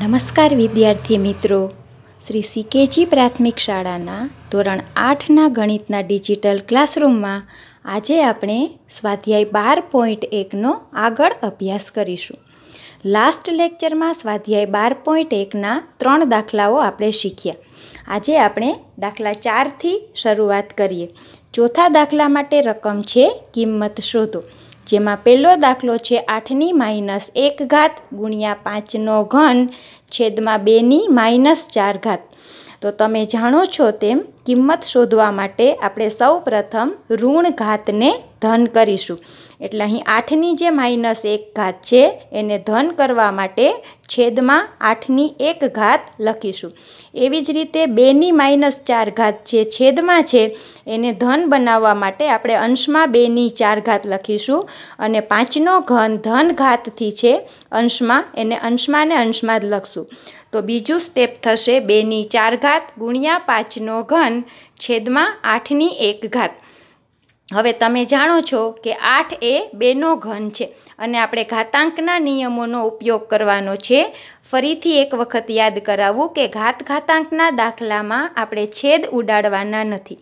નમસ્કાર વિદ્યાર્થી મિત્રો શ્રી સીકેજી પ્રાથમિક શાળાના ધોરણ આઠના ગણિતના ડિજિટલ ક્લાસરૂમમાં આજે આપણે સ્વાધ્યાય બાર પોઈન્ટ એકનો આગળ અભ્યાસ કરીશું લાસ્ટ લેક્ચરમાં સ્વાધ્યાય બાર પોઈન્ટ એકના ત્રણ દાખલાઓ આપણે શીખ્યા આજે આપણે દાખલા ચારથી શરૂઆત કરીએ ચોથા દાખલા માટે રકમ છે કિંમત શોધો જેમાં પહેલો દાખલો છે આઠની માઇનસ એક ઘાત ગુણ્યા પાંચનો ઘન છેદમાં બેની માઇનસ ચાર ઘાત તો તમે જાણો છો તેમ કિંમત શોધવા માટે આપણે સૌ પ્રથમ ઋણ ઘાતને ધન કરીશું એટલે અહીં આઠની જે માઇનસ એક ઘાત છે એને ધન કરવા માટે છેદમાં આઠની એક ઘાત લખીશું એવી જ રીતે બેની માઇનસ ચાર ઘાત જે છેદમાં છે એને ધન બનાવવા માટે આપણે અંશમાં બેની ચાર ઘાત લખીશું અને પાંચનો ઘન ધન ઘાતથી છે અંશમાં એને અંશમાં ને અંશમાં જ લખશું તો બીજું સ્ટેપ થશે બેની ચાર ઘાત ગુણ્યા પાંચનો ઘન છેદમાં આઠની એક ઘાત હવે તમે જાણો છો કે આઠ એ બેનો ઘન છે અને આપણે ઘાતાંકના નિયમોનો ઉપયોગ કરવાનો છે ફરીથી એક વખત યાદ કરાવવું કે ઘાત ઘાતાંકના દાખલામાં આપણે છેદ ઉડાડવાના નથી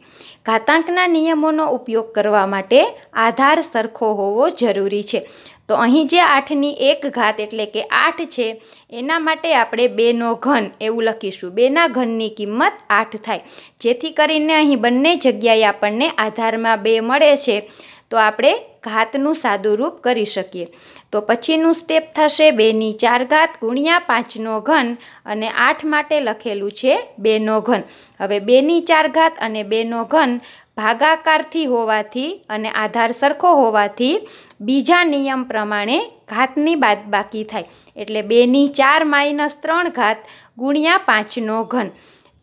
ઘાતાંકના નિયમોનો ઉપયોગ કરવા માટે આધાર સરખો હોવો જરૂરી છે તો અહીં જે આઠની એક ઘાત એટલે કે આઠ છે એના માટે આપણે બેનો ઘન એવું લખીશું બેના ઘનની કિંમત આઠ થાય જેથી કરીને અહીં બંને જગ્યાએ આપણને આધારમાં બે મળે છે તો આપણે ઘાતનું સાદું રૂપ કરી શકીએ તો પછીનું સ્ટેપ થશે બેની ચાર ઘાત ગુણ્યા પાંચનો ઘન અને આઠ માટે લખેલું છે બેનો ઘન હવે બેની ચાર ઘાત અને બેનો ઘન ભાગાકારથી હોવાથી અને આધાર સરખો હોવાથી બીજા નિયમ પ્રમાણે ઘાતની બાદબાકી થાય એટલે બેની ચાર માઇનસ ત્રણ ઘાત ગુણ્યા પાંચનો ઘન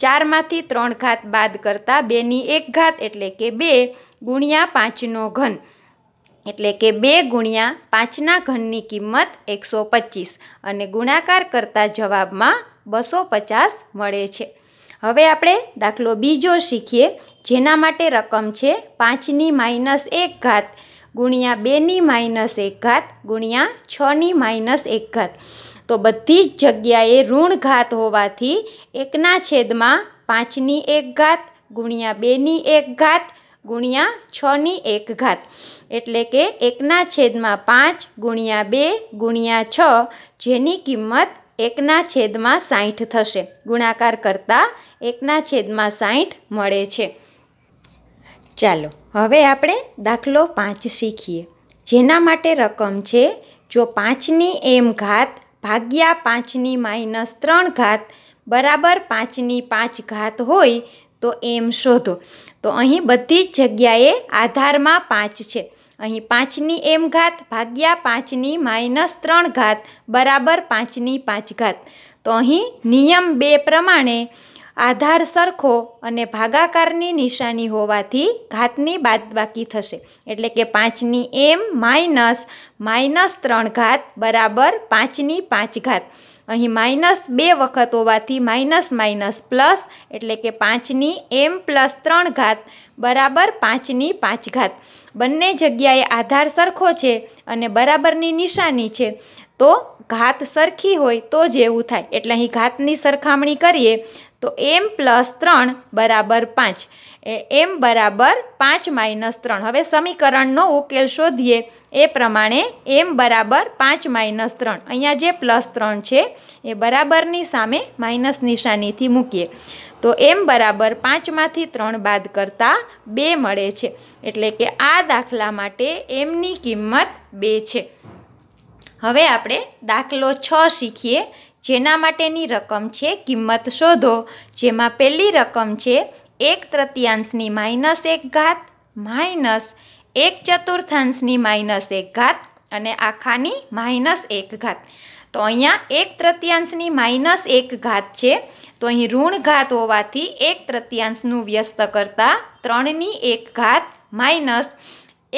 ચારમાંથી ત્રણ ઘાત બાદ કરતાં બેની એક ઘાત એટલે કે બે ગુણ્યા પાંચનો ઘન એટલે કે બે ગુણ્યા પાંચના ઘનની કિંમત એકસો પચીસ અને ગુણાકાર કરતા જવાબમાં બસો પચાસ મળે છે હવે આપણે દાખલો બીજો શીખીએ જેના માટે રકમ છે પાંચની માઇનસ એક ઘાત ગુણ્યા બેની માઇનસ એક ઘાત ગુણ્યા છની માઇનસ એક ઘાત તો બધી જ જગ્યાએ ઋણ ઘાત હોવાથી એકના છેદમાં પાંચની એક ઘાત ગુણ્યા બેની એક ઘાત ગુણ્યા છની એક ઘાત એટલે કે એકના છેદમાં પાંચ ગુણ્યા બે ગુણ્યા છ જેની કિંમત એકના છેદમાં સાઠ થશે ગુણાકાર કરતાં એકના છેદમાં સાઠ મળે છે ચાલો હવે આપણે દાખલો પાંચ શીખીએ જેના માટે રકમ છે જો પાંચની એમ ઘાત ભાગ્યા પાંચની માઇનસ ત્રણ ઘાત બરાબર પાંચની પાંચ ઘાત હોય તો એમ શોધો તો અહીં બધી જ જગ્યાએ આધારમાં પાંચ છે અહીં પાંચની એમ ઘાત ભાગ્યા પાંચની માઇનસ ત્રણ ઘાત બરાબર પાંચની પાંચ ઘાત તો અહીં નિયમ બે પ્રમાણે આધાર સરખો અને ભાગાકારની નિશાની હોવાથી ઘાતની બાદબાકી થશે એટલે કે પાંચની એમ માઇનસ માઇનસ ત્રણ ઘાત બરાબર પાંચની પાંચ ઘાત અહીં માઇનસ બે વખત હોવાથી માઇનસ માઇનસ પ્લસ એટલે કે પાંચની એમ પ્લસ ત્રણ ઘાત બરાબર પાંચની પાંચ ઘાત બંને જગ્યાએ આધાર સરખો છે અને બરાબરની નિશાની છે તો ઘાત સરખી હોય તો જ એવું થાય એટલે અહીં ઘાતની સરખામણી કરીએ તો એમ પ્લસ ત્રણ બરાબર પાંચ એમ બરાબર પાંચ માઇનસ ત્રણ હવે સમીકરણનો ઉકેલ શોધીએ એ પ્રમાણે એમ બરાબર પાંચ માઇનસ ત્રણ અહીંયા જે પ્લસ ત્રણ છે એ બરાબરની સામે માઇનસ નિશાનીથી મૂકીએ તો એમ બરાબર પાંચમાંથી ત્રણ બાદ કરતા બે મળે છે એટલે કે આ દાખલા માટે એમની કિંમત બે છે હવે આપણે દાખલો છ શીખીએ જેના માટેની રકમ છે કિંમત શોધો જેમાં પહેલી રકમ છે એક તૃતીયાંશની માઇનસ એક ઘાત માઇનસ એક ચતુર્થાંશની માઇનસ એક ઘાત અને આખાની માઇનસ એક ઘાત તો અહીંયા એક તૃતીયાંશની માઇનસ એક ઘાત છે તો અહીં ઋણ ઘાત હોવાથી એક તૃતીયાંશનું વ્યસ્ત કરતાં ત્રણની એક ઘાત માઇનસ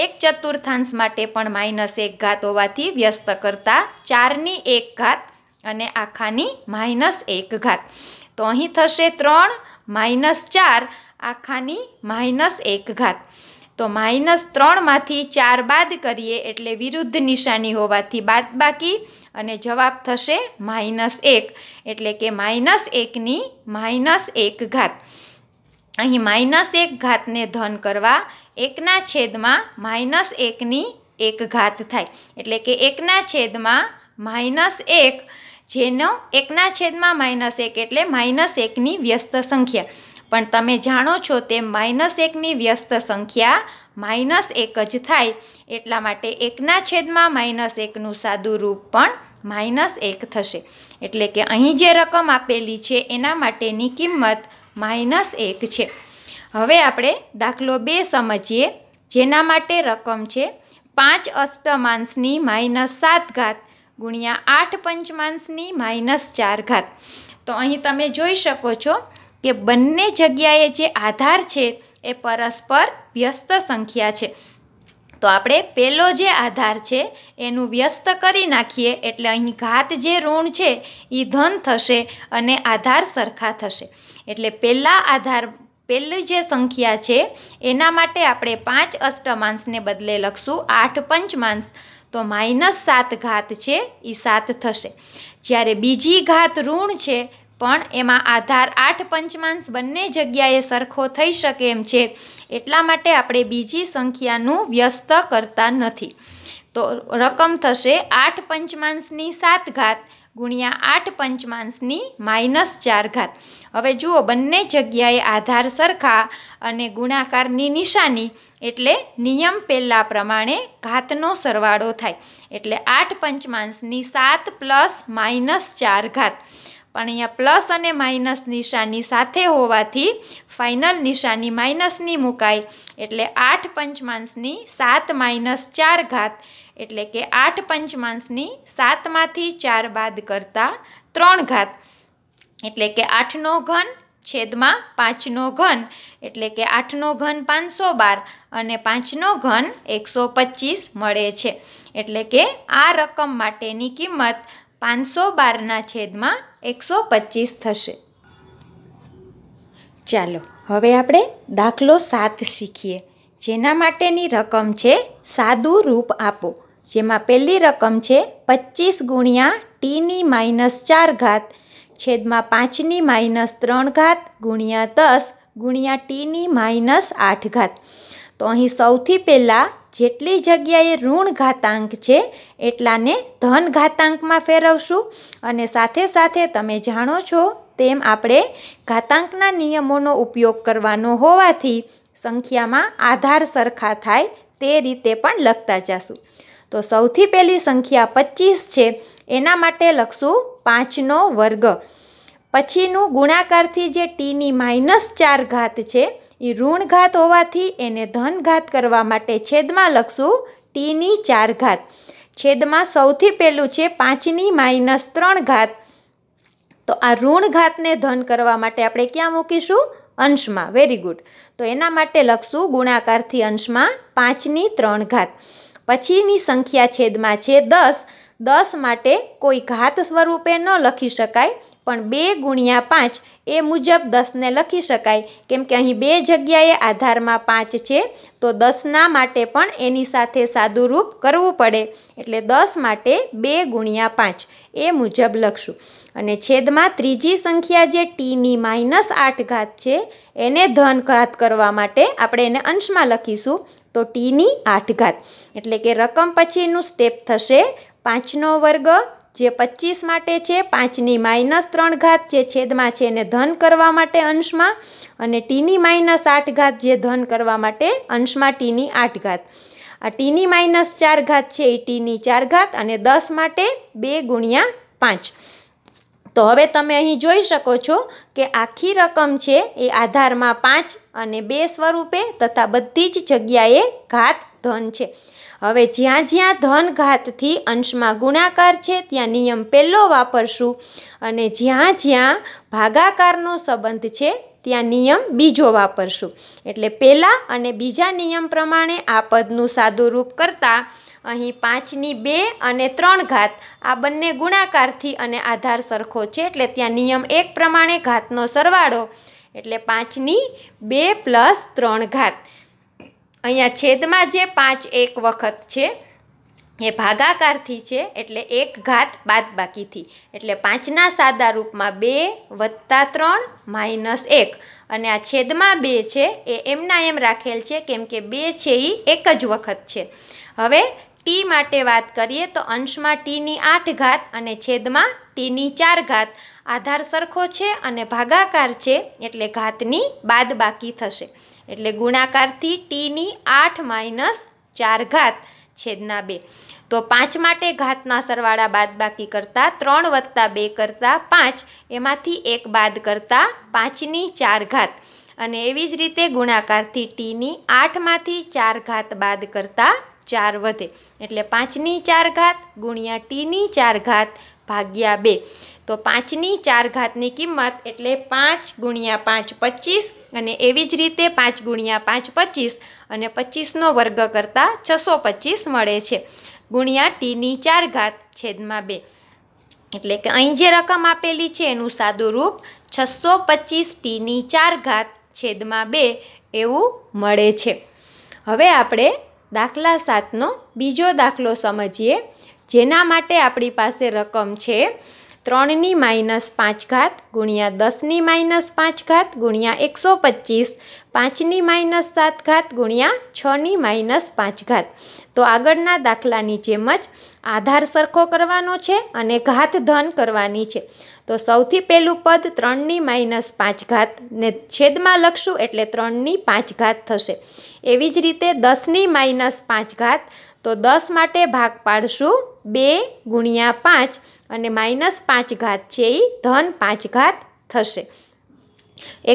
એક ચતુર્થાંશ માટે પણ માઇનસ એક ઘાત હોવાથી વ્યસ્ત કરતાં ચારની એક ઘાત અને આખાની માઇનસ એક ઘાત તો અહીં થશે ત્રણ માઇનસ ચાર આખાની માઇનસ એક ઘાત તો માઇનસ ત્રણમાંથી ચાર બાદ કરીએ એટલે વિરુદ્ધ નિશાની હોવાથી બાદ બાકી અને જવાબ થશે માઇનસ એક એટલે કે માઇનસ એકની માઇનસ એક ઘાત અહીં માઇનસ એક ઘાતને ધન કરવા એકના છેદમાં માઇનસ એકની એક ઘાત થાય એટલે કે એકના છેદમાં માઇનસ એક જેનો એકના છેદમાં માઇનસ એક એટલે માઇનસ એકની વ્યસ્ત સંખ્યા પણ તમે જાણો છો તે માઇનસ એકની વ્યસ્ત સંખ્યા માઇનસ એક જ થાય એટલા માટે એકના છેદમાં માઇનસ એકનું સાદું રૂપ પણ માઇનસ એક થશે એટલે કે અહીં જે રકમ આપેલી છે એના માટેની કિંમત માઇનસ એક છે હવે આપણે દાખલો બે સમજીએ જેના માટે રકમ છે પાંચ અષ્ટમાંશની માઇનસ સાત ઘાત ગુણ્યા આઠ પંચમાંશની માઇનસ ચાર ઘાત તો અહીં તમે જોઈ શકો છો કે બંને જગ્યાએ જે આધાર છે એ પરસ્પર વ્યસ્ત સંખ્યા છે તો આપણે પહેલો જે આધાર છે એનું વ્યસ્ત કરી નાખીએ એટલે અહીં ઘાત જે ઋણ છે એ ધન થશે અને આધાર સરખા થશે એટલે પહેલાં આધાર પહેલી જે સંખ્યા છે એના માટે આપણે પાંચ અષ્ટમાંશને બદલે લખશું આઠ પંચમાંશ તો માઇનસ સાત ઘાત છે એ સાત થશે જ્યારે બીજી ઘાત ઋણ છે પણ એમાં આધાર આઠ પંચમાંશ બંને જગ્યાએ સરખો થઈ શકે એમ છે એટલા માટે આપણે બીજી સંખ્યાનું વ્યસ્ત કરતા નથી તો રકમ થશે આઠ પંચમાંશની સાત ઘાત ગુણ્યા આઠ પંચમાંશની માઇનસ ચાર ઘાત હવે જુઓ બંને જગ્યાએ આધાર સરખા અને ગુણાકારની નિશાની એટલે નિયમ પહેલાં પ્રમાણે ઘાતનો સરવાળો થાય એટલે આઠ પંચમાંશની સાત પ્લસ માઇનસ ચાર ઘાત પણ અહીંયા પ્લસ અને માઇનસ નિશાની સાથે હોવાથી ફાઇનલ નિશાની માઇનસની મુકાય એટલે આઠ પંચમાંશની સાત માઇનસ ચાર ઘાત એટલે કે આઠ પંચમાંશની સાતમાંથી ચાર બાદ કરતા ત્રણ ઘાત એટલે કે આઠનો ઘન છેદમાં પાંચનો ઘન એટલે કે આઠનો ઘન પાંચસો બાર અને પાંચનો ઘન એકસો પચીસ મળે છે એટલે કે આ રકમ માટેની કિંમત પાંચસો બારના છેદમાં એકસો પચીસ થશે ચાલો હવે આપણે દાખલો સાત શીખીએ જેના માટેની રકમ છે સાદું રૂપ આપો જેમાં પહેલી રકમ છે પચીસ ગુણ્યા ટીની માઇનસ ચાર ઘાત છેદમાં પાંચની માઇનસ ત્રણ ઘાત ગુણ્યા દસ ગુણ્યા ટીની માઇનસ આઠ ઘાત તો અહીં સૌથી પહેલાં જેટલી જગ્યાએ ઋણ ઘાતાંક છે એટલાને ધન ઘાતાંકમાં ફેરવશું અને સાથે સાથે તમે જાણો છો તેમ આપણે ઘાતાંકના નિયમોનો ઉપયોગ કરવાનો હોવાથી સંખ્યામાં આધાર સરખા થાય તે રીતે પણ લખતા જશું તો સૌથી પહેલી સંખ્યા પચીસ છે એના માટે લખશું પાંચનો વર્ગ પછીનું ગુણાકારથી જે ટીની માઇનસ ચાર ઘાત છે એ ઋણ ઘાત હોવાથી એને ધન ઘાત કરવા માટે છેદમાં લખશું ટીની ચાર ઘાત છેદમાં સૌથી પહેલું છે પાંચની માઇનસ ત્રણ ઘાત તો આ ઋણ ઘાતને ધન કરવા માટે આપણે ક્યાં મૂકીશું અંશમાં વેરી ગુડ તો એના માટે લખશું ગુણાકારથી અંશમાં પાંચની ત્રણ ઘાત પછીની સંખ્યા છેદમાં છે દસ દસ માટે કોઈ ઘાત સ્વરૂપે ન લખી શકાય પણ બે ગુણ્યા પાંચ એ મુજબ દસને લખી શકાય કેમ કે અહીં બે જગ્યાએ આધારમાં પાંચ છે તો દસના માટે પણ એની સાથે સાદુરૂપ કરવું પડે એટલે દસ માટે બે ગુણ્યા પાંચ એ મુજબ લખશું અને છેદમાં ત્રીજી સંખ્યા જે ટીની માઇનસ આઠ ઘાત છે એને ધન ઘાત કરવા માટે આપણે એને અંશમાં લખીશું તો ટીની આઠ ઘાત એટલે કે રકમ પછીનું સ્ટેપ થશે પાંચનો વર્ગ જે પચીસ માટે છે પાંચની માઇનસ ત્રણ ઘાત જે છેદમાં છે એને ધન કરવા માટે અંશમાં અને ટીની માઇનસ આઠ ઘાત જે ધન કરવા માટે અંશમાં ટીની આઠ ઘાત આ ટીની માઇનસ ચાર ઘાત છે એ ટીની ચાર ઘાત અને દસ માટે બે ગુણ્યા પાંચ તો હવે તમે અહીં જોઈ શકો છો કે આખી રકમ છે એ આધારમાં પાંચ અને બે સ્વરૂપે તથા બધી જ જગ્યાએ ઘાત ધન છે હવે જ્યાં જ્યાં ધન ઘાતથી અંશમાં ગુણાકાર છે ત્યાં નિયમ પહેલો વાપરશું અને જ્યાં જ્યાં ભાગાકારનો સંબંધ છે ત્યાં નિયમ બીજો વાપરશું એટલે પહેલાં અને બીજા નિયમ પ્રમાણે આ પદનું સાદું રૂપ કરતાં અહીં પાંચની બે અને ત્રણ ઘાત આ બંને ગુણાકારથી અને આધાર સરખો છે એટલે ત્યાં નિયમ એક પ્રમાણે ઘાતનો સરવાળો એટલે પાંચની બે પ્લસ ત્રણ ઘાત અહીંયા છેદમાં જે પાંચ એક વખત છે એ ભાગાકારથી છે એટલે એક ઘાત બાદ બાકીથી એટલે પાંચના સાદા રૂપમાં બે વત્તા ત્રણ માઇનસ એક અને આ છેદમાં બે છે એ એમના એમ રાખેલ છે કેમ કે બે છે એ એક જ વખત છે હવે ટી માટે વાત કરીએ તો અંશમાં ટીની આઠ ઘાત અને છેદમાં ટીની ચાર ઘાત આધાર સરખો છે અને ભાગાકાર છે એટલે ઘાતની બાદ બાકી થશે એટલે ગુણાકારથી ટીની આઠ માઇનસ ચાર ઘાત છેદના બે તો પાંચ માટે ઘાતના સરવાળા બાદબાકી કરતાં ત્રણ વત્તા બે કરતાં પાંચ એમાંથી એક બાદ કરતાં પાંચની ચાર ઘાત અને એવી જ રીતે ગુણાકારથી ટીની આઠમાંથી ચાર ઘાત બાદ કરતાં ચાર વધે એટલે પાંચની ચાર ઘાત ગુણ્યા ટીની ચાર ઘાત ભાગ્યા બે તો પાંચની ચાર ઘાતની કિંમત એટલે પાંચ ગુણ્યા પાંચ પચીસ અને એવી જ રીતે પાંચ ગુણ્યા પાંચ પચીસ અને પચીસનો વર્ગ કરતાં છસો પચીસ મળે છે ગુણ્યા ટીની ચાર ઘાત છેદમાં બે એટલે કે અહીં જે રકમ આપેલી છે એનું સાદું રૂપ છસો પચીસ ટીની ચાર ઘાત છેદમાં બે એવું મળે છે હવે આપણે દાખલા સાતનો બીજો દાખલો સમજીએ જેના માટે આપણી પાસે રકમ છે ત્રણની માઇનસ પાંચ ઘાત ગુણ્યા દસની માઇનસ પાંચ ઘાત ગુણ્યા એકસો પચીસ પાંચની માઇનસ સાત ઘાત ગુણ્યા છની માઇનસ પાંચ ઘાત તો આગળના દાખલાની જેમ જ આધાર સરખો કરવાનો છે અને ઘાત ધન કરવાની છે તો સૌથી પહેલું પદ ત્રણની માઇનસ પાંચ ઘાત ને છેદમાં લખશું એટલે ત્રણની પાંચ ઘાત થશે એવી જ રીતે દસની માઇનસ પાંચ ઘાત તો દસ માટે ભાગ પાડશું બે ગુણ્યા પાંચ અને માઇનસ પાંચ ઘાત છે એ ધન પાંચ ઘાત થશે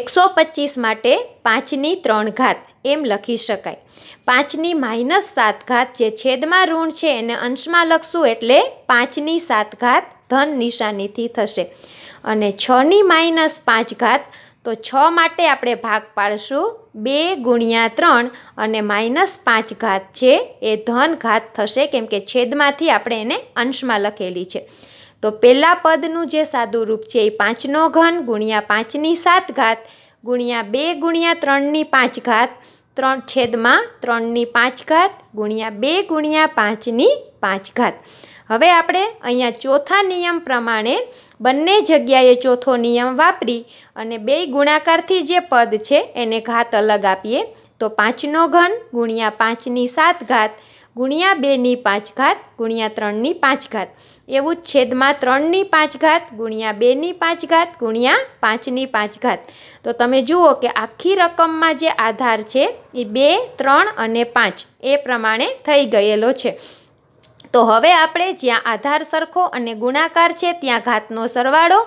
એકસો પચીસ માટે પાંચની ત્રણ ઘાત એમ લખી શકાય પાંચની માઇનસ સાત ઘાત જે છેદમાં ઋણ છે એને અંશમાં લખશું એટલે પાંચની સાત ઘાત ધન નિશાનીથી થશે અને છની માઇનસ પાંચ ઘાત તો છ માટે આપણે ભાગ પાડશું બે ગુણ્યા ત્રણ અને માઇનસ પાંચ ઘાત છે એ ધન ઘાત થશે કેમ કે છેદમાંથી આપણે એને અંશમાં લખેલી છે તો પહેલાં પદનું જે સાદું રૂપ છે એ પાંચનો ઘન ગુણ્યા પાંચની સાત ઘાત ગુણ્યા બે ગુણ્યા ત્રણની પાંચ ઘાત ત્રણ છેદમાં ત્રણની પાંચ ઘાત ગુણ્યા બે ગુણ્યા પાંચની પાંચ ઘાત હવે આપણે અહીંયા ચોથા નિયમ પ્રમાણે બંને જગ્યાએ ચોથો નિયમ વાપરી અને બે ગુણાકારથી જે પદ છે એને ઘાત અલગ આપીએ તો પાંચનો ઘન ગુણ્યા પાંચની સાત ઘાત ગુણ્યા બેની પાંચ ઘાત ગુણ્યા ત્રણની પાંચ ઘાત એવું જ છેદમાં ત્રણની પાંચ ઘાત ગુણ્યા બેની પાંચ ઘાત ગુણ્યા પાંચની પાંચ ઘાત તો તમે જુઓ કે આખી રકમમાં જે આધાર છે એ બે ત્રણ અને પાંચ એ પ્રમાણે થઈ ગયેલો છે તો હવે આપણે જ્યાં આધાર સરખો અને ગુણાકાર છે ત્યાં ઘાતનો સરવાળો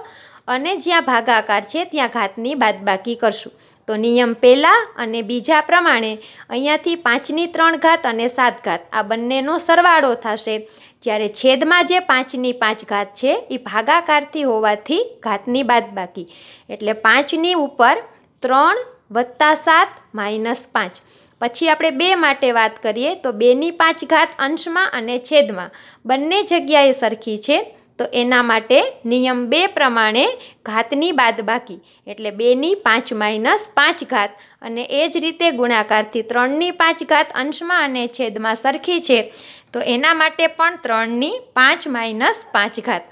અને જ્યાં ભાગાકાર છે ત્યાં ઘાતની બાદબાકી કરશું તો નિયમ પહેલાં અને બીજા પ્રમાણે અહીંયાથી પાંચની ત્રણ ઘાત અને સાત ઘાત આ બંનેનો સરવાળો થશે જ્યારે છેદમાં જે પાંચની પાંચ ઘાત છે એ ભાગાકારથી હોવાથી ઘાતની બાકી એટલે પાંચની ઉપર ત્રણ વત્તા સાત માઇનસ પાંચ પછી આપણે બે માટે વાત કરીએ તો બેની પાંચ ઘાત અંશમાં અને છેદમાં બંને જગ્યાએ સરખી છે તો એના માટે નિયમ બે પ્રમાણે ઘાતની બાકી એટલે બેની પાંચ માઇનસ પાંચ ઘાત અને એ જ રીતે ગુણાકારથી ત્રણની પાંચ ઘાત અંશમાં અને છેદમાં સરખી છે તો એના માટે પણ ત્રણની પાંચ માઇનસ પાંચ ઘાત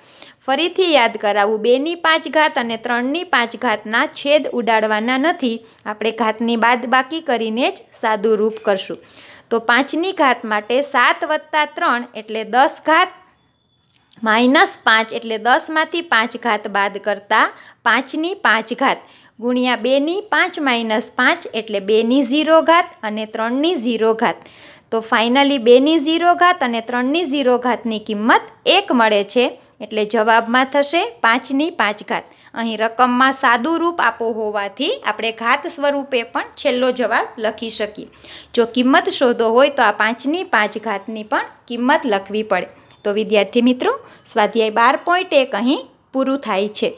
ફરીથી યાદ કરાવું બેની પાંચ ઘાત અને ત્રણની પાંચ ઘાતના છેદ ઉડાડવાના નથી આપણે ઘાતની બાદ બાકી કરીને જ સાદું રૂપ કરશું તો પાંચની ઘાત માટે સાત વત્તા ત્રણ એટલે દસ ઘાત માઇનસ પાંચ એટલે દસમાંથી પાંચ ઘાત બાદ કરતાં પાંચની પાંચ ઘાત ગુણ્યા બેની પાંચ માઇનસ પાંચ એટલે બેની ઝીરો ઘાત અને ત્રણની ઝીરો ઘાત તો ફાઇનલી બેની ઝીરો ઘાત અને ત્રણની ઝીરો ઘાતની કિંમત એક મળે છે એટલે જવાબમાં થશે પાંચની પાંચ ઘાત અહીં રકમમાં સાદું રૂપ આપો હોવાથી આપણે ઘાત સ્વરૂપે પણ છેલ્લો જવાબ લખી શકીએ જો કિંમત શોધો હોય તો આ પાંચની પાંચ ઘાતની પણ કિંમત લખવી પડે તો વિદ્યાર્થી મિત્રો સ્વાધ્યાય બાર પોઈન્ટ એક અહીં પૂરું થાય છે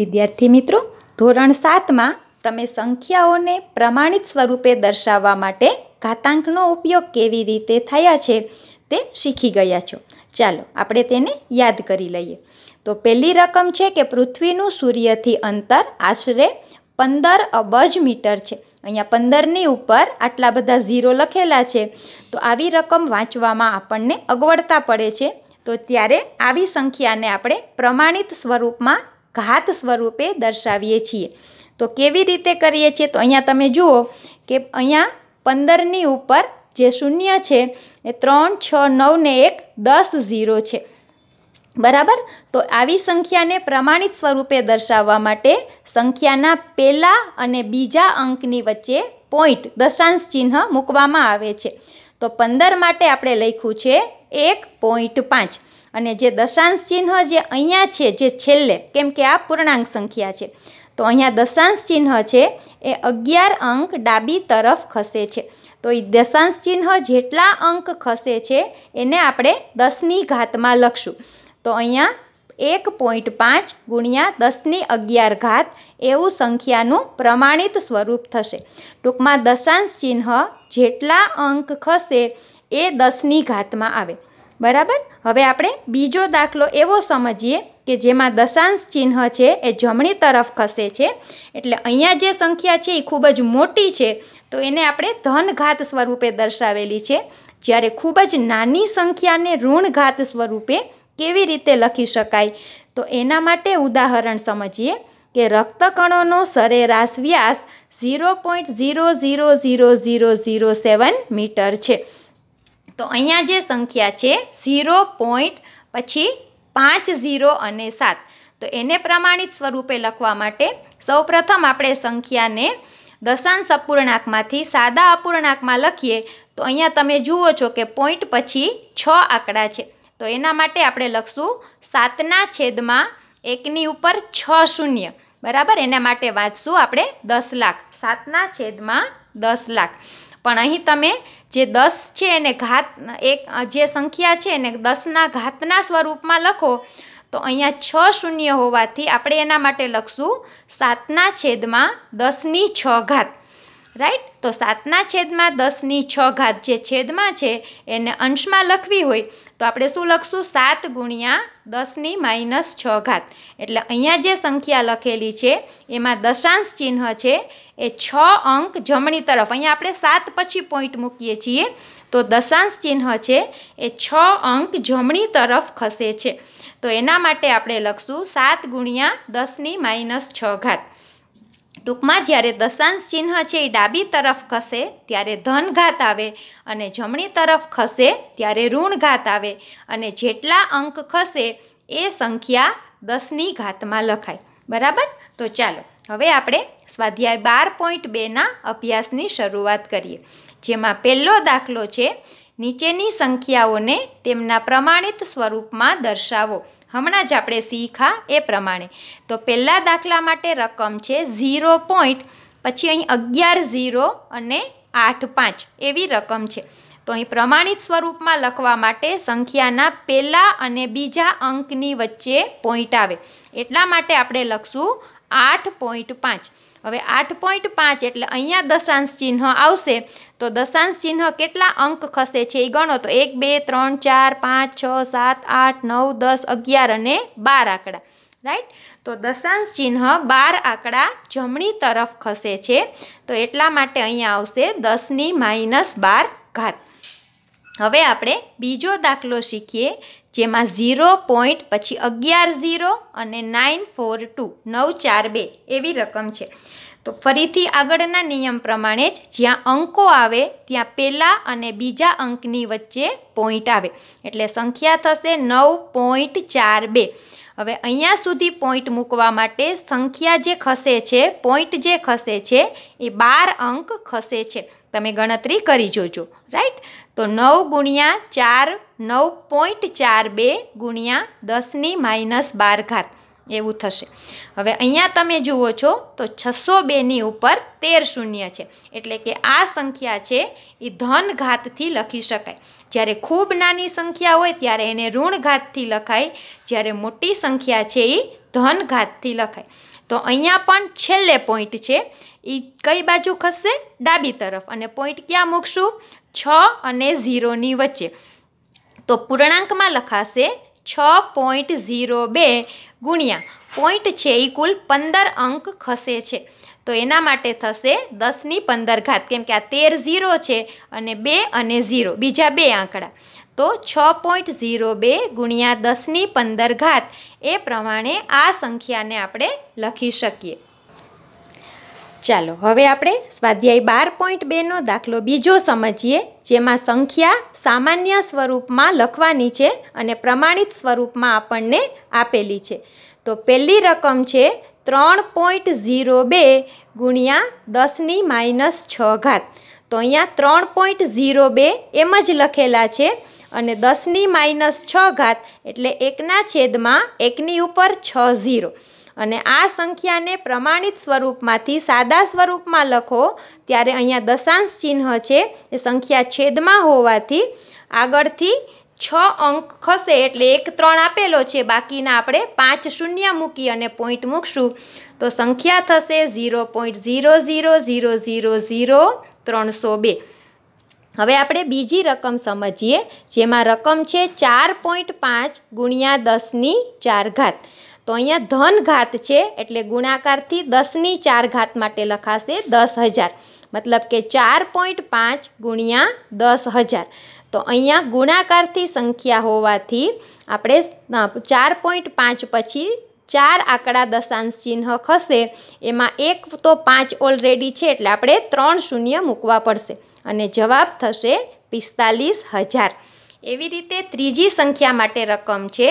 વિદ્યાર્થી મિત્રો ધોરણ સાતમાં તમે સંખ્યાઓને પ્રમાણિત સ્વરૂપે દર્શાવવા માટે ઘાતાંકનો ઉપયોગ કેવી રીતે થયા છે તે શીખી ગયા છો ચાલો આપણે તેને યાદ કરી લઈએ તો પહેલી રકમ છે કે પૃથ્વીનું સૂર્યથી અંતર આશરે પંદર અબજ મીટર છે અહીંયા પંદરની ઉપર આટલા બધા ઝીરો લખેલા છે તો આવી રકમ વાંચવામાં આપણને અગવડતા પડે છે તો ત્યારે આવી સંખ્યાને આપણે પ્રમાણિત સ્વરૂપમાં ઘાત સ્વરૂપે દર્શાવીએ છીએ તો કેવી રીતે કરીએ છીએ તો અહીંયા તમે જુઓ કે અહીંયા પંદરની ઉપર જે શૂન્ય છે એ ત્રણ છ નવ ને એક દસ ઝીરો છે બરાબર તો આવી સંખ્યાને પ્રમાણિત સ્વરૂપે દર્શાવવા માટે સંખ્યાના પહેલા અને બીજા અંકની વચ્ચે પોઈન્ટ દશાંશ ચિહ્ન મૂકવામાં આવે છે તો પંદર માટે આપણે લખ્યું છે એક પોઈન્ટ પાંચ અને જે દશાંશ ચિહ્ન જે અહીંયા છે જે છેલ્લે કેમ કે આ પૂર્ણાંક સંખ્યા છે તો અહીંયા દશાંશ ચિહ્ન છે એ અગિયાર અંક ડાબી તરફ ખસે છે તો એ દશાંશ ચિહ્ન જેટલા અંક ખસે છે એને આપણે દસની ઘાતમાં લખશું તો અહીંયા એક પોઈન્ટ પાંચ ગુણ્યા દસની અગિયાર ઘાત એવું સંખ્યાનું પ્રમાણિત સ્વરૂપ થશે ટૂંકમાં દશાંશ ચિહ્ન જેટલા અંક ખસે એ દસની ઘાતમાં આવે બરાબર હવે આપણે બીજો દાખલો એવો સમજીએ કે જેમાં દશાંશ ચિહ્ન છે એ જમણી તરફ ખસે છે એટલે અહીંયા જે સંખ્યા છે એ ખૂબ જ મોટી છે તો એને આપણે ધનઘાત સ્વરૂપે દર્શાવેલી છે જ્યારે ખૂબ જ નાની સંખ્યાને ઋણઘાત સ્વરૂપે કેવી રીતે લખી શકાય તો એના માટે ઉદાહરણ સમજીએ કે રક્તકણોનો સરેરાશ વ્યાસ zero point zero zero zero zero zero seven metre છે તો અહીંયા જે સંખ્યા છે ઝીરો પોઈન્ટ પછી પાંચ ઝીરો અને સાત તો એને પ્રમાણિત સ્વરૂપે લખવા માટે સૌપ્રથમ આપણે સંખ્યાને દશાંશ અપૂર્ણાંકમાંથી સાદા અપૂર્ણાંકમાં લખીએ તો અહીંયા તમે જુઓ છો કે પોઈન્ટ પછી છ આંકડા છે તો એના માટે આપણે લખશું સાતના છેદમાં એકની ઉપર છ શૂન્ય બરાબર એના માટે વાંચશું આપણે દસ લાખ સાતના છેદમાં દસ લાખ પણ અહીં તમે જે દસ છે એને ઘાત એક જે સંખ્યા છે એને દસના ઘાતના સ્વરૂપમાં લખો તો અહીંયા છ શૂન્ય હોવાથી આપણે એના માટે લખશું સાતના છેદમાં દસની છ ઘાત રાઈટ તો સાતના છેદમાં દસની છ ઘાત જે છેદમાં છે એને અંશમાં લખવી હોય તો આપણે શું લખશું સાત ગુણ્યા દસની માઇનસ છ ઘાત એટલે અહીંયા જે સંખ્યા લખેલી છે એમાં દશાંશ ચિહ્ન છે એ છ અંક જમણી તરફ અહીંયા આપણે સાત પછી પોઈન્ટ મૂકીએ છીએ તો દશાંશ ચિહ્ન છે એ છ અંક જમણી તરફ ખસે છે તો એના માટે આપણે લખશું સાત ગુણ્યા દસની માઇનસ છ ઘાત ટૂંકમાં જ્યારે દશાંશ ચિહ્ન છે એ ડાબી તરફ ખસે ત્યારે ધન ઘાત આવે અને જમણી તરફ ખસે ત્યારે ઋણઘાત આવે અને જેટલા અંક ખસે એ સંખ્યા દસની ઘાતમાં લખાય બરાબર તો ચાલો હવે આપણે સ્વાધ્યાય બાર પોઈન્ટ બેના અભ્યાસની શરૂઆત કરીએ જેમાં પહેલો દાખલો છે નીચેની સંખ્યાઓને તેમના પ્રમાણિત સ્વરૂપમાં દર્શાવો હમણાં જ આપણે શીખા એ પ્રમાણે તો પહેલા દાખલા માટે રકમ છે ઝીરો પોઈન્ટ પછી અહીં અગિયાર ઝીરો અને આઠ પાંચ એવી રકમ છે તો અહીં પ્રમાણિત સ્વરૂપમાં લખવા માટે સંખ્યાના પહેલાં અને બીજા અંકની વચ્ચે પોઈન્ટ આવે એટલા માટે આપણે લખશું આઠ પોઈન્ટ પાંચ હવે આઠ પોઈન્ટ પાંચ એટલે અહીંયા દશાંશ ચિહ્ન આવશે તો દશાંશ ચિહ્ન કેટલા અંક ખસે છે એ ગણો તો એક બે ત્રણ ચાર પાંચ છ સાત આઠ નવ દસ અગિયાર અને બાર આંકડા રાઈટ તો દશાંશ ચિહ્ન બાર આંકડા જમણી તરફ ખસે છે તો એટલા માટે અહીંયા આવશે દસની માઇનસ બાર ઘાત હવે આપણે બીજો દાખલો શીખીએ જેમાં ઝીરો પોઈન્ટ પછી અગિયાર ઝીરો અને નાઇન ફોર ટુ નવ ચાર બે એવી રકમ છે તો ફરીથી આગળના નિયમ પ્રમાણે જ જ્યાં અંકો આવે ત્યાં પહેલાં અને બીજા અંકની વચ્ચે પોઈન્ટ આવે એટલે સંખ્યા થશે નવ પોઈન્ટ ચાર બે હવે અહીંયા સુધી પોઈન્ટ મૂકવા માટે સંખ્યા જે ખસે છે પોઈન્ટ જે ખસે છે એ બાર અંક ખસે છે તમે ગણતરી કરી જોજો રાઈટ તો નવ ગુણ્યા ચાર નવ પોઈન્ટ ચાર બે ગુણ્યા દસની માઇનસ બાર ઘાત એવું થશે હવે અહીંયા તમે જુઓ છો તો છસો બેની ઉપર તેર શૂન્ય છે એટલે કે આ સંખ્યા છે એ ધન ઘાતથી લખી શકાય જ્યારે ખૂબ નાની સંખ્યા હોય ત્યારે એને ઋણ ઘાતથી લખાય જ્યારે મોટી સંખ્યા છે એ ધન ઘાતથી લખાય તો અહીંયા પણ છેલ્લે પોઈન્ટ છે એ કઈ બાજુ ખસશે ડાબી તરફ અને પોઈન્ટ ક્યાં મૂકશું છ અને ઝીરોની વચ્ચે તો પૂર્ણાંકમાં લખાશે છ પોઈન્ટ ઝીરો બે ગુણ્યા પોઈન્ટ છે એ કુલ પંદર અંક ખસે છે તો એના માટે થશે દસની પંદર ઘાત કેમ કે આ તેર ઝીરો છે અને બે અને ઝીરો બીજા બે આંકડા તો છ પોઈન્ટ ઝીરો બે ગુણ્યા દસની પંદર ઘાત એ પ્રમાણે આ સંખ્યાને આપણે લખી શકીએ ચાલો હવે આપણે સ્વાધ્યાય બાર પોઈન્ટ બેનો દાખલો બીજો સમજીએ જેમાં સંખ્યા સામાન્ય સ્વરૂપમાં લખવાની છે અને પ્રમાણિત સ્વરૂપમાં આપણને આપેલી છે તો પહેલી રકમ છે ત્રણ પોઈન્ટ ઝીરો બે ગુણ્યા દસની માઇનસ છ ઘાત તો અહીંયા ત્રણ પોઈન્ટ ઝીરો બે એમ જ લખેલા છે અને દસની માઇનસ છ ઘાત એટલે એકના છેદમાં એકની ઉપર છ ઝીરો અને આ સંખ્યાને પ્રમાણિત સ્વરૂપમાંથી સાદા સ્વરૂપમાં લખો ત્યારે અહીંયા દશાંશ ચિહ્ન છે એ સંખ્યા છેદમાં હોવાથી આગળથી છ અંક ખસે એટલે એક ત્રણ આપેલો છે બાકીના આપણે પાંચ શૂન્ય મૂકી અને પોઈન્ટ મૂકશું તો સંખ્યા થશે zero point zero zero zero zero zero ત્રણસો બે હવે આપણે બીજી રકમ સમજીએ જેમાં રકમ છે ચાર પોઈન્ટ પાંચ ગુણ્યા દસની ચાર ઘાત તો અહીંયા ધન ઘાત છે એટલે ગુણાકારથી દસની ચાર ઘાત માટે લખાશે દસ હજાર મતલબ કે ચાર પોઈન્ટ પાંચ ગુણ્યા દસ હજાર તો અહીંયા ગુણાકારથી સંખ્યા હોવાથી આપણે ચાર પોઈન્ટ પાંચ પછી ચાર આંકડા દશાંશ ચિહ્ન ખસે એમાં એક તો પાંચ ઓલરેડી છે એટલે આપણે ત્રણ શૂન્ય મૂકવા પડશે અને જવાબ થશે પિસ્તાલીસ હજાર એવી રીતે ત્રીજી સંખ્યા માટે રકમ છે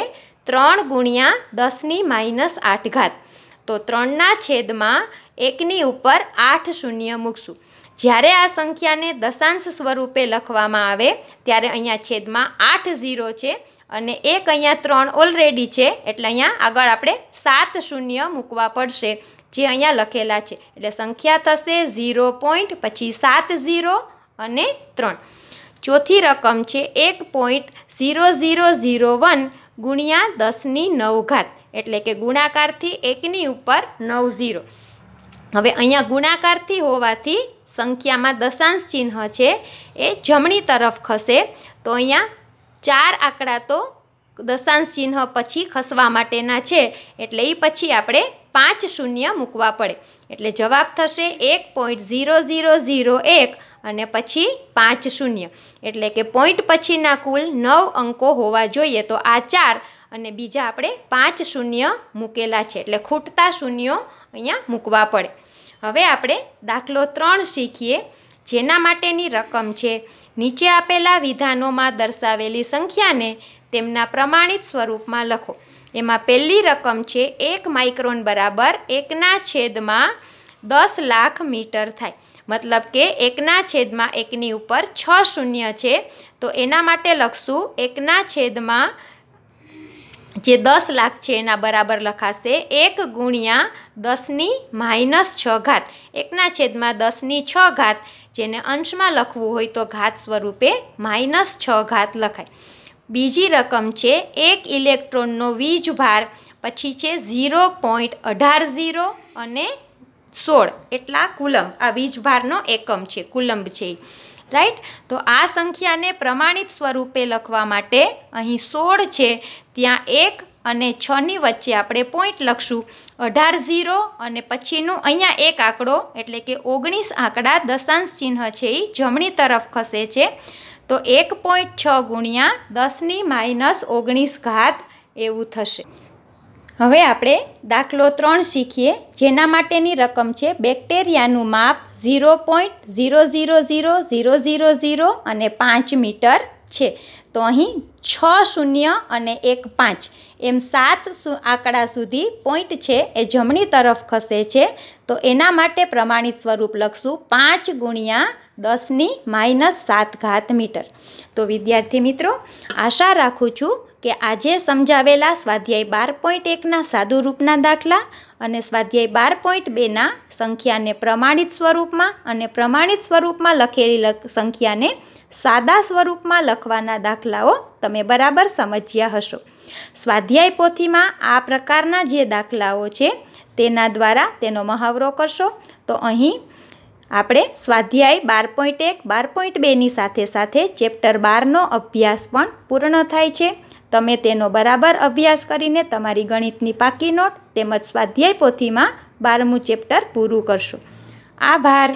ત્રણ ગુણ્યા દસની માઇનસ આઠ ઘાત તો ત્રણના છેદમાં એકની ઉપર આઠ શૂન્ય મૂકશું જ્યારે આ સંખ્યાને દશાંશ સ્વરૂપે લખવામાં આવે ત્યારે અહીંયા છેદમાં આઠ ઝીરો છે અને એક અહીંયા ત્રણ ઓલરેડી છે એટલે અહીંયા આગળ આપણે સાત શૂન્ય મૂકવા પડશે જે અહીંયા લખેલા છે એટલે સંખ્યા થશે ઝીરો પોઈન્ટ પછી સાત ઝીરો અને ત્રણ ચોથી રકમ છે એક point zero zero zero one ગુણ્યા દસની નવઘાત એટલે કે ગુણાકારથી એકની ઉપર નવ ઝીરો હવે અહીંયા ગુણાકારથી હોવાથી સંખ્યામાં દશાંશ ચિહ્ન છે એ જમણી તરફ ખસે તો અહીંયા ચાર આંકડા તો દશાંશ ચિહ્ન પછી ખસવા માટેના છે એટલે એ પછી આપણે પાંચ શૂન્ય મૂકવા પડે એટલે જવાબ થશે એક પોઈન્ટ ઝીરો ઝીરો ઝીરો એક અને પછી પાંચ શૂન્ય એટલે કે પોઈન્ટ પછીના કુલ નવ અંકો હોવા જોઈએ તો આ ચાર અને બીજા આપણે પાંચ શૂન્ય મૂકેલા છે એટલે ખૂટતા શૂન્યો અહીંયા મૂકવા પડે હવે આપણે દાખલો ત્રણ શીખીએ જેના માટેની રકમ છે નીચે આપેલા વિધાનોમાં દર્શાવેલી સંખ્યાને તેમના પ્રમાણિત સ્વરૂપમાં લખો એમાં પહેલી રકમ છે એક માઇક્રોન બરાબર એકના છેદમાં દસ લાખ મીટર થાય મતલબ કે એકના છેદમાં એકની ઉપર છ શૂન્ય છે તો એના માટે લખશું એકના છેદમાં જે દસ લાખ છે એના બરાબર લખાશે એક ગુણ્યા દસની માઇનસ છ ઘાત એકના છેદમાં દસની છ ઘાત જેને અંશમાં લખવું હોય તો ઘાત સ્વરૂપે માઇનસ છ ઘાત લખાય બીજી રકમ છે એક ઇલેક્ટ્રોનનો વીજભાર પછી છે ઝીરો પોઈન્ટ અઢાર ઝીરો અને સોળ એટલા કુલંબ આ વીજભારનો એકમ છે કુલંબ છે રાઈટ તો આ સંખ્યાને પ્રમાણિત સ્વરૂપે લખવા માટે અહીં સોળ છે ત્યાં એક અને છની વચ્ચે આપણે પોઈન્ટ લખશું અઢાર ઝીરો અને પછીનું અહીંયા એક આંકડો એટલે કે ઓગણીસ આંકડા દશાંશ ચિહ્ન છે એ જમણી તરફ ખસે છે તો એક પોઈન્ટ છ ગુણ્યા દસની માઇનસ ઓગણીસ ઘાત એવું થશે હવે આપણે દાખલો ત્રણ શીખીએ જેના માટેની રકમ છે બેક્ટેરિયાનું માપ zero point zero zero zero zero zero zero અને પાંચ મીટર છે તો અહીં છ શૂન્ય અને એક પાંચ એમ સાત આંકડા સુધી પોઈન્ટ છે એ જમણી તરફ ખસે છે તો એના માટે પ્રમાણિત સ્વરૂપ લખશું પાંચ ગુણ્યા દસની માઇનસ સાત ઘાત મીટર તો વિદ્યાર્થી મિત્રો આશા રાખું છું કે આજે સમજાવેલા સ્વાધ્યાય બાર પોઈન્ટ એકના સાદુ રૂપના દાખલા અને સ્વાધ્યાય બાર પોઈન્ટ બેના સંખ્યાને પ્રમાણિત સ્વરૂપમાં અને પ્રમાણિત સ્વરૂપમાં લખેલી સંખ્યાને સાદા સ્વરૂપમાં લખવાના દાખલાઓ તમે બરાબર સમજ્યા હશો સ્વાધ્યાય પોથીમાં આ પ્રકારના જે દાખલાઓ છે તેના દ્વારા તેનો મહાવરો કરશો તો અહીં આપણે સ્વાધ્યાય બાર પોઈન્ટ એક બાર પોઈન્ટ બેની સાથે સાથે ચેપ્ટર બારનો અભ્યાસ પણ પૂર્ણ થાય છે તમે તેનો બરાબર અભ્યાસ કરીને તમારી ગણિતની પાકી નોટ તેમજ સ્વાધ્યાય પોથીમાં બારમું ચેપ્ટર પૂરું કરશો આભાર